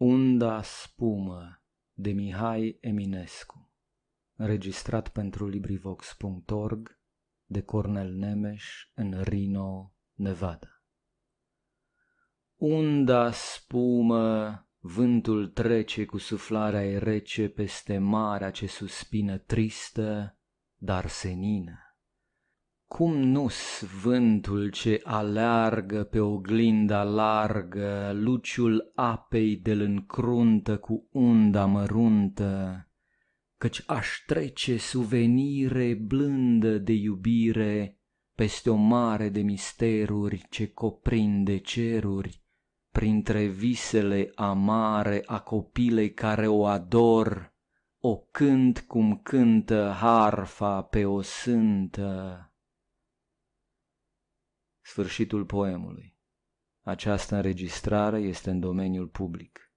Unda spumă de Mihai Eminescu Înregistrat pentru LibriVox.org de Cornel Nemes în Reno, Nevada Unda spumă, vântul trece cu suflarea rece peste marea ce suspină tristă, dar senină cum nu vântul ce aleargă pe oglinda largă, Luciul apei de încruntă cu unda măruntă, Căci aș trece suvenire blândă de iubire Peste o mare de misteruri ce coprinde ceruri, Printre visele amare a copilei care o ador, O cânt cum cântă harfa pe o sântă. Sfârșitul poemului. Această înregistrare este în domeniul public.